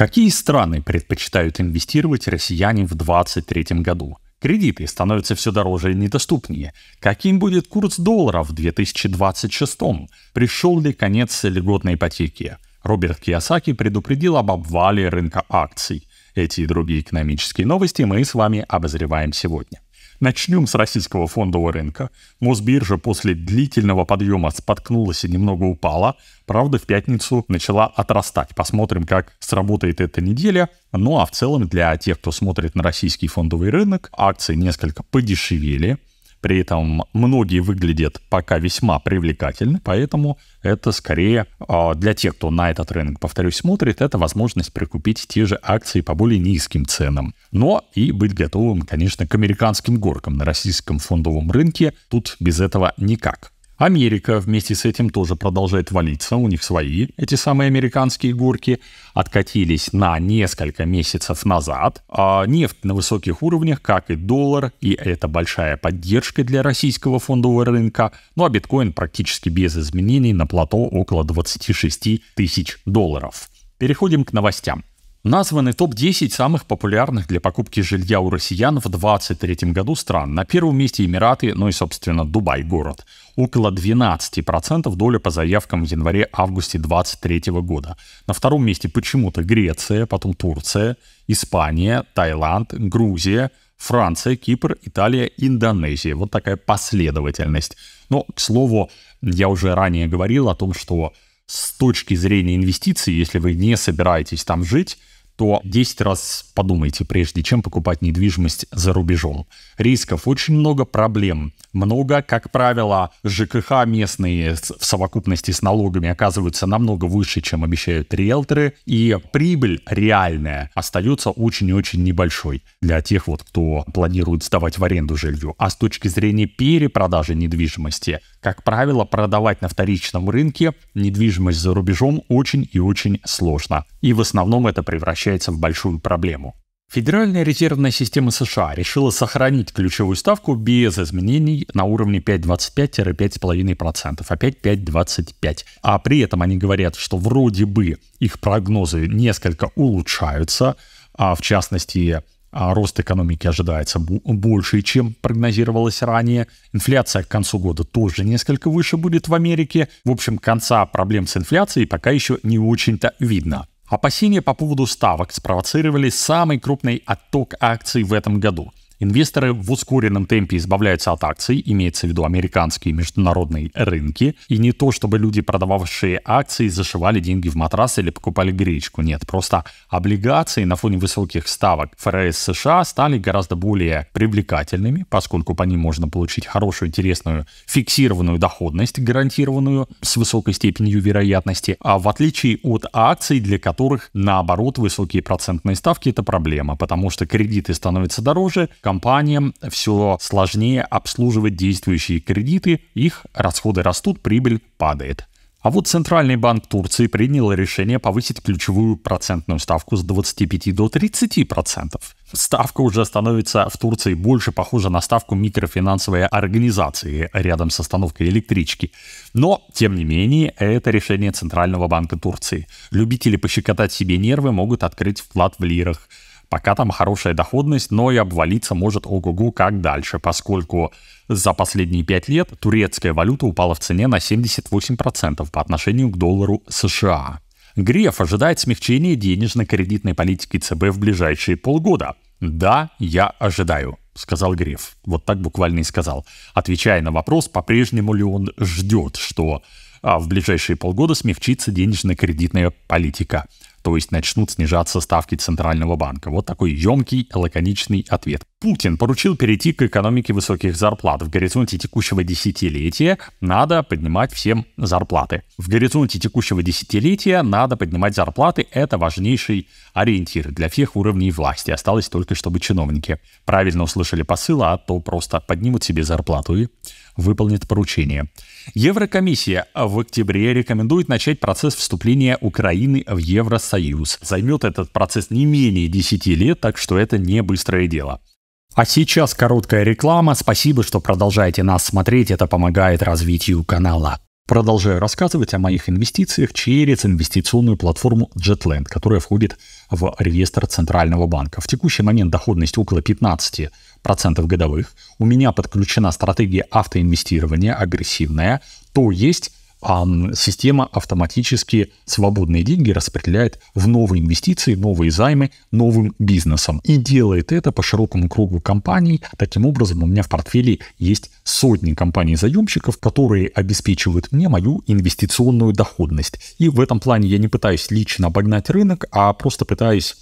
Какие страны предпочитают инвестировать россияне в 2023 году? Кредиты становятся все дороже и недоступнее. Каким будет курс доллара в 2026? Пришел ли конец льготной ипотеки? Роберт Киосаки предупредил об обвале рынка акций. Эти и другие экономические новости мы с вами обозреваем сегодня. Начнем с российского фондового рынка. Мосбиржа после длительного подъема споткнулась и немного упала. Правда, в пятницу начала отрастать. Посмотрим, как сработает эта неделя. Ну а в целом для тех, кто смотрит на российский фондовый рынок, акции несколько подешевели. При этом многие выглядят пока весьма привлекательно, поэтому это скорее а, для тех, кто на этот рынок, повторюсь, смотрит, это возможность прикупить те же акции по более низким ценам. Но и быть готовым, конечно, к американским горкам на российском фондовом рынке. Тут без этого никак. Америка вместе с этим тоже продолжает валиться, у них свои эти самые американские горки откатились на несколько месяцев назад. А нефть на высоких уровнях, как и доллар, и это большая поддержка для российского фондового рынка. Ну а биткоин практически без изменений на плато около 26 тысяч долларов. Переходим к новостям. Названы топ-10 самых популярных для покупки жилья у россиян в 2023 году стран. На первом месте Эмираты, ну и, собственно, Дубай город. Около 12% доля по заявкам в январе-августе 2023 года. На втором месте почему-то Греция, потом Турция, Испания, Таиланд, Грузия, Франция, Кипр, Италия, Индонезия. Вот такая последовательность. Но, к слову, я уже ранее говорил о том, что с точки зрения инвестиций, если вы не собираетесь там жить, то 10 раз подумайте, прежде чем покупать недвижимость за рубежом. Рисков очень много, проблем много. Как правило, ЖКХ местные в совокупности с налогами оказываются намного выше, чем обещают риэлторы, и прибыль реальная остается очень и очень небольшой для тех, вот, кто планирует сдавать в аренду жилье. А с точки зрения перепродажи недвижимости, как правило, продавать на вторичном рынке недвижимость за рубежом очень и очень сложно. И в основном это превращается превращается в большую проблему. Федеральная резервная система США решила сохранить ключевую ставку без изменений на уровне 5,25-5,5%, опять 5,25. А при этом они говорят, что вроде бы их прогнозы несколько улучшаются, а в частности а рост экономики ожидается больше, чем прогнозировалось ранее. Инфляция к концу года тоже несколько выше будет в Америке. В общем, конца проблем с инфляцией пока еще не очень-то видно. Опасения по поводу ставок спровоцировали самый крупный отток акций в этом году. Инвесторы в ускоренном темпе избавляются от акций, имеется в виду американские и международные рынки. И не то, чтобы люди, продававшие акции, зашивали деньги в матрас или покупали гречку. Нет, просто облигации на фоне высоких ставок ФРС США стали гораздо более привлекательными, поскольку по ним можно получить хорошую, интересную, фиксированную доходность, гарантированную с высокой степенью вероятности. А в отличие от акций, для которых, наоборот, высокие процентные ставки – это проблема, потому что кредиты становятся дороже, компаниям все сложнее обслуживать действующие кредиты, их расходы растут, прибыль падает. А вот Центральный банк Турции принял решение повысить ключевую процентную ставку с 25 до 30 процентов. Ставка уже становится в Турции больше похожа на ставку микрофинансовой организации рядом с остановкой электрички. Но, тем не менее, это решение Центрального банка Турции. Любители пощекотать себе нервы могут открыть вклад в лирах. Пока там хорошая доходность, но и обвалиться может ого-го как дальше, поскольку за последние 5 лет турецкая валюта упала в цене на 78% по отношению к доллару США. Греф ожидает смягчения денежно-кредитной политики ЦБ в ближайшие полгода. «Да, я ожидаю», — сказал Греф. Вот так буквально и сказал. Отвечая на вопрос, по-прежнему ли он ждет, что а в ближайшие полгода смягчится денежно-кредитная политика то есть начнут снижаться ставки Центрального банка. Вот такой емкий, лаконичный ответ. Путин поручил перейти к экономике высоких зарплат. В горизонте текущего десятилетия надо поднимать всем зарплаты. В горизонте текущего десятилетия надо поднимать зарплаты. Это важнейший ориентир для всех уровней власти. Осталось только, чтобы чиновники правильно услышали посыл, а то просто поднимут себе зарплату и выполнит поручение. Еврокомиссия в октябре рекомендует начать процесс вступления Украины в Евросоюз. Займет этот процесс не менее 10 лет, так что это не быстрое дело. А сейчас короткая реклама. Спасибо, что продолжаете нас смотреть. Это помогает развитию канала. Продолжаю рассказывать о моих инвестициях через инвестиционную платформу JetLand, которая входит в реестр Центрального банка. В текущий момент доходность около 15 процентов годовых, у меня подключена стратегия автоинвестирования агрессивная, то есть система автоматически свободные деньги распределяет в новые инвестиции, новые займы новым бизнесом. И делает это по широкому кругу компаний. Таким образом, у меня в портфеле есть сотни компаний-заемщиков, которые обеспечивают мне мою инвестиционную доходность. И в этом плане я не пытаюсь лично обогнать рынок, а просто пытаюсь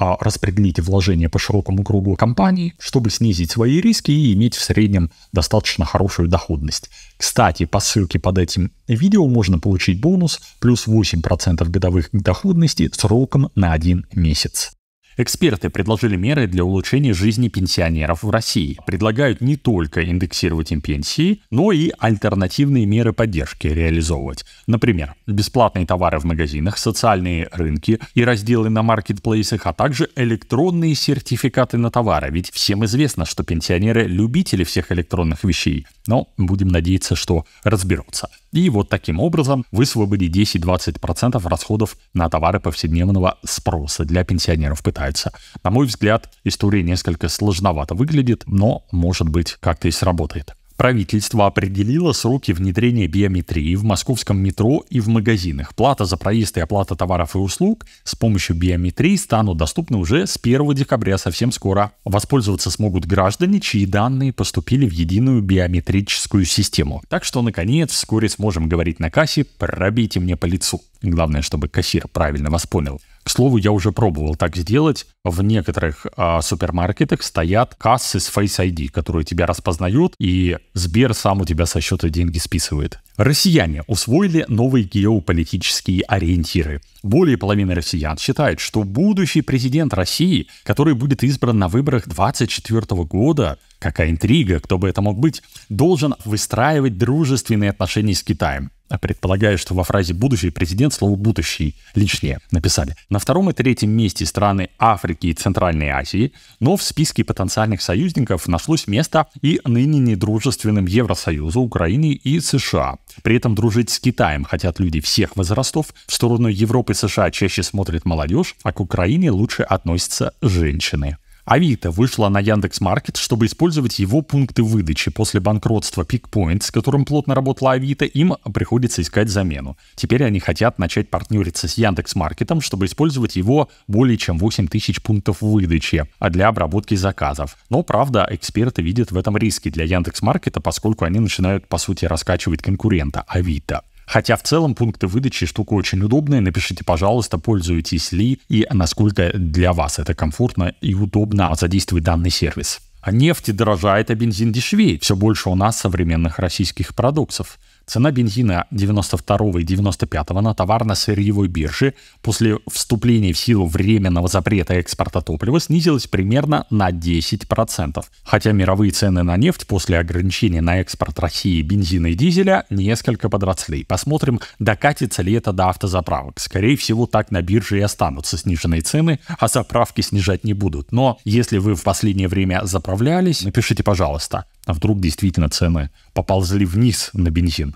а, распределить вложения по широкому кругу компаний, чтобы снизить свои риски и иметь в среднем достаточно хорошую доходность. Кстати, по ссылке под этим видео можно получить бонус плюс 8% годовых доходности сроком на один месяц. Эксперты предложили меры для улучшения жизни пенсионеров в России. Предлагают не только индексировать им пенсии, но и альтернативные меры поддержки реализовывать. Например, бесплатные товары в магазинах, социальные рынки и разделы на маркетплейсах, а также электронные сертификаты на товары. Ведь всем известно, что пенсионеры любители всех электронных вещей. Но будем надеяться, что разберутся. И вот таким образом высвободи 10-20% расходов на товары повседневного спроса для пенсионеров пытаются. На мой взгляд, история несколько сложновато выглядит, но, может быть, как-то и сработает. Правительство определило сроки внедрения биометрии в московском метро и в магазинах. Плата за проезд и оплата товаров и услуг с помощью биометрии станут доступны уже с 1 декабря, совсем скоро. Воспользоваться смогут граждане, чьи данные поступили в единую биометрическую систему. Так что, наконец, вскоре сможем говорить на кассе «пробейте мне по лицу». Главное, чтобы кассир правильно вас понял. К слову, я уже пробовал так сделать. В некоторых э, супермаркетах стоят кассы с Face ID, которые тебя распознают, и Сбер сам у тебя со счета деньги списывает. Россияне усвоили новые геополитические ориентиры. Более половины россиян считают, что будущий президент России, который будет избран на выборах 2024 года, какая интрига, кто бы это мог быть, должен выстраивать дружественные отношения с Китаем. А предполагаю, что во фразе «будущий президент» слово «будущий» лишнее написали. На втором и третьем месте страны Африки и Центральной Азии, но в списке потенциальных союзников нашлось место и ныне недружественным Евросоюзу, Украине и США. При этом дружить с Китаем хотят люди всех возрастов, в сторону Европы и США чаще смотрят молодежь, а к Украине лучше относятся женщины. Авито вышла на Яндекс.Маркет, чтобы использовать его пункты выдачи. После банкротства Пикпоинт, с которым плотно работала Авито, им приходится искать замену. Теперь они хотят начать партнериться с Яндекс.Маркетом, чтобы использовать его более чем 8 тысяч пунктов выдачи а для обработки заказов. Но, правда, эксперты видят в этом риски для Яндекс.Маркета, поскольку они начинают, по сути, раскачивать конкурента Авито. Хотя в целом пункты выдачи штука очень удобная. Напишите, пожалуйста, пользуетесь ли и насколько для вас это комфортно и удобно задействовать данный сервис. А нефть дорожает, а бензин дешевеет. Все больше у нас современных российских продуктов. Цена бензина 92 и 95 на товарно-сырьевой бирже после вступления в силу временного запрета экспорта топлива снизилась примерно на 10%, хотя мировые цены на нефть после ограничения на экспорт России бензина и дизеля несколько подросли. Посмотрим, докатится ли это до автозаправок. Скорее всего, так на бирже и останутся сниженные цены, а заправки снижать не будут. Но если вы в последнее время заправлялись, напишите, пожалуйста, а вдруг действительно цены поползли вниз на бензин.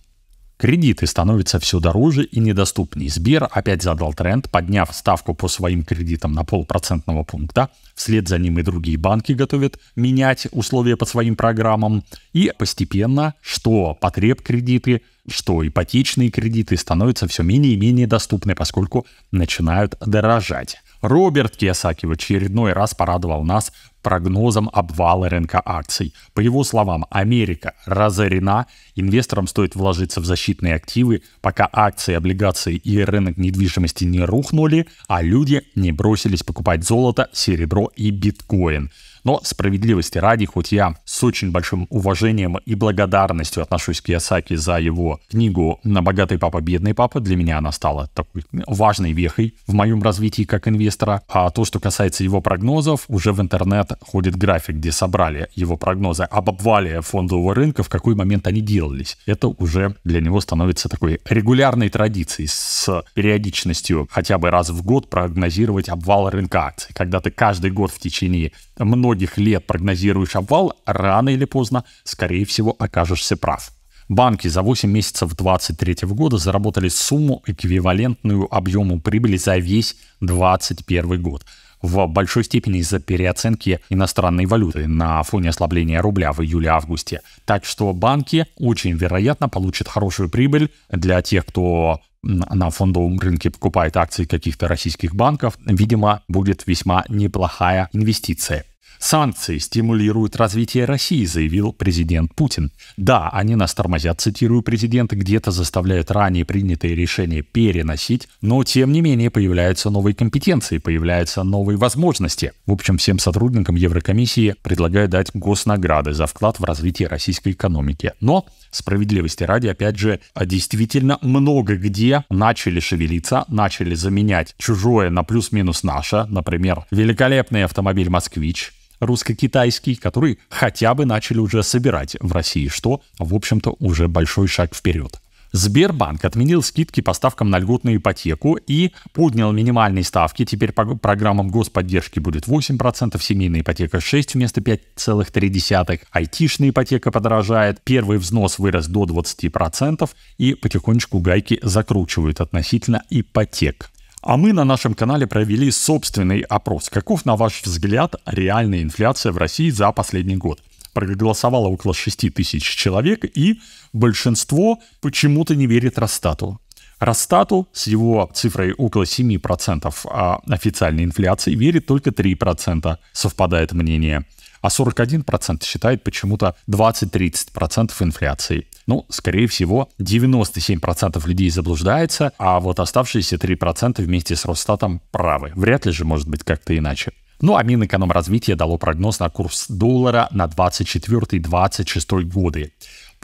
Кредиты становятся все дороже и недоступнее. Сбер опять задал тренд, подняв ставку по своим кредитам на полпроцентного пункта. Вслед за ним и другие банки готовят менять условия по своим программам. И постепенно, что потреб кредиты, что ипотечные кредиты становятся все менее и менее доступны, поскольку начинают дорожать. Роберт Киосаки в очередной раз порадовал нас прогнозом обвала рынка акций. По его словам, Америка разорена, инвесторам стоит вложиться в защитные активы, пока акции, облигации и рынок недвижимости не рухнули, а люди не бросились покупать золото, серебро и биткоин. Но справедливости ради, хоть я с очень большим уважением и благодарностью отношусь к Ясаки за его книгу "На «Богатый папа, бедный папа», для меня она стала такой важной вехой в моем развитии как инвестора. А то, что касается его прогнозов, уже в интернет ходит график, где собрали его прогнозы об обвале фондового рынка, в какой момент они делались. Это уже для него становится такой регулярной традицией с периодичностью хотя бы раз в год прогнозировать обвал рынка акций. Когда ты каждый год в течение многих лет прогнозируешь обвал, рано или поздно, скорее всего, окажешься прав. Банки за 8 месяцев 2023 года заработали сумму, эквивалентную объему прибыли за весь 2021 год в большой степени из-за переоценки иностранной валюты на фоне ослабления рубля в июле-августе. Так что банки очень вероятно получат хорошую прибыль для тех, кто на фондовом рынке покупает акции каких-то российских банков, видимо, будет весьма неплохая инвестиция. Санкции стимулируют развитие России, заявил президент Путин. Да, они нас тормозят, цитирую президента, где-то заставляют ранее принятые решения переносить, но тем не менее появляются новые компетенции, появляются новые возможности. В общем, всем сотрудникам Еврокомиссии предлагают дать госнаграды за вклад в развитие российской экономики. Но справедливости ради, опять же, действительно много где начали шевелиться, начали заменять чужое на плюс-минус наше. Например, великолепный автомобиль «Москвич», русско-китайский, который хотя бы начали уже собирать в России, что, в общем-то, уже большой шаг вперед. Сбербанк отменил скидки поставкам на льготную ипотеку и поднял минимальные ставки. Теперь по программам господдержки будет 8%, семейная ипотека 6% вместо 5,3%, айтишная ипотека подорожает, первый взнос вырос до 20% и потихонечку гайки закручивают относительно ипотек. А мы на нашем канале провели собственный опрос. Каков, на ваш взгляд, реальная инфляция в России за последний год? Проголосовало около 6 тысяч человек, и большинство почему-то не верит Росстату. Росстату с его цифрой около 7% а, официальной инфляции верит только 3%, совпадает мнение а 41% считает почему-то 20-30% инфляции. Ну, скорее всего, 97% людей заблуждается, а вот оставшиеся 3% вместе с Росстатом правы. Вряд ли же может быть как-то иначе. Ну а Минэкономразвитие дало прогноз на курс доллара на 24-26 годы.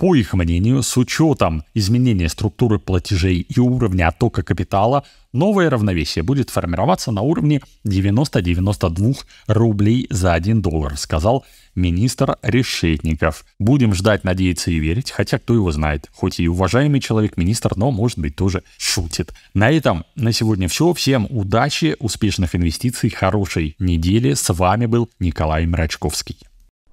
По их мнению, с учетом изменения структуры платежей и уровня оттока капитала, новое равновесие будет формироваться на уровне 90-92 рублей за 1 доллар, сказал министр Решетников. Будем ждать, надеяться и верить, хотя кто его знает. Хоть и уважаемый человек министр, но, может быть, тоже шутит. На этом на сегодня все. Всем удачи, успешных инвестиций, хорошей недели. С вами был Николай Мрачковский.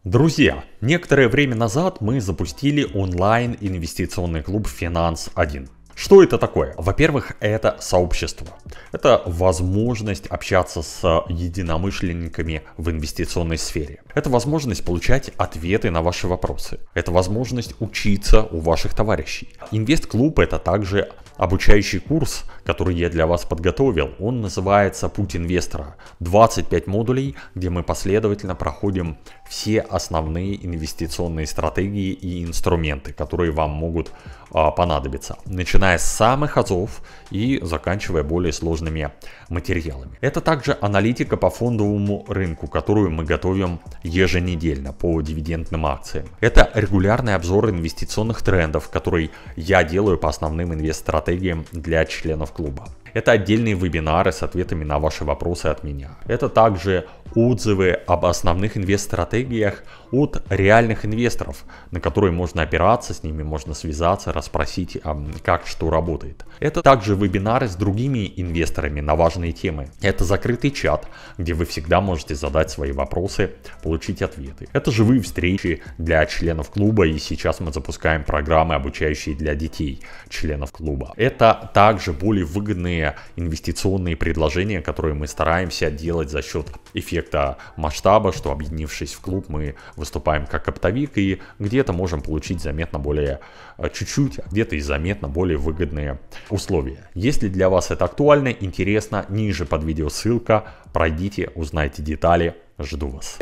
Друзья, некоторое время назад мы запустили онлайн инвестиционный клуб финанс 1. Что это такое? Во-первых, это сообщество. Это возможность общаться с единомышленниками в инвестиционной сфере. Это возможность получать ответы на ваши вопросы. Это возможность учиться у ваших товарищей. Инвест-клуб это также обучающий курс, который я для вас подготовил. Он называется «Путь инвестора». 25 модулей, где мы последовательно проходим все основные инвестиционные стратегии и инструменты, которые вам могут а, понадобиться. Начиная начиная с самых азов и заканчивая более сложными материалами. Это также аналитика по фондовому рынку, которую мы готовим еженедельно по дивидендным акциям. Это регулярный обзор инвестиционных трендов, который я делаю по основным инвест-стратегиям для членов клуба. Это отдельные вебинары с ответами на ваши вопросы от меня. Это также отзывы об основных инвест-стратегиях от реальных инвесторов, на которые можно опираться, с ними можно связаться, расспросить, а, как что работает. Это также вебинары с другими инвесторами на важные темы. Это закрытый чат, где вы всегда можете задать свои вопросы, получить ответы. Это живые встречи для членов клуба, и сейчас мы запускаем программы, обучающие для детей членов клуба. Это также более выгодные инвестиционные предложения, которые мы стараемся делать за счет эффекта эффекта масштаба, что объединившись в клуб, мы выступаем как оптовик и где-то можем получить заметно более э, чуть-чуть, а где-то и заметно более выгодные условия. Если для вас это актуально, интересно, ниже под видео ссылка, пройдите, узнайте детали, жду вас.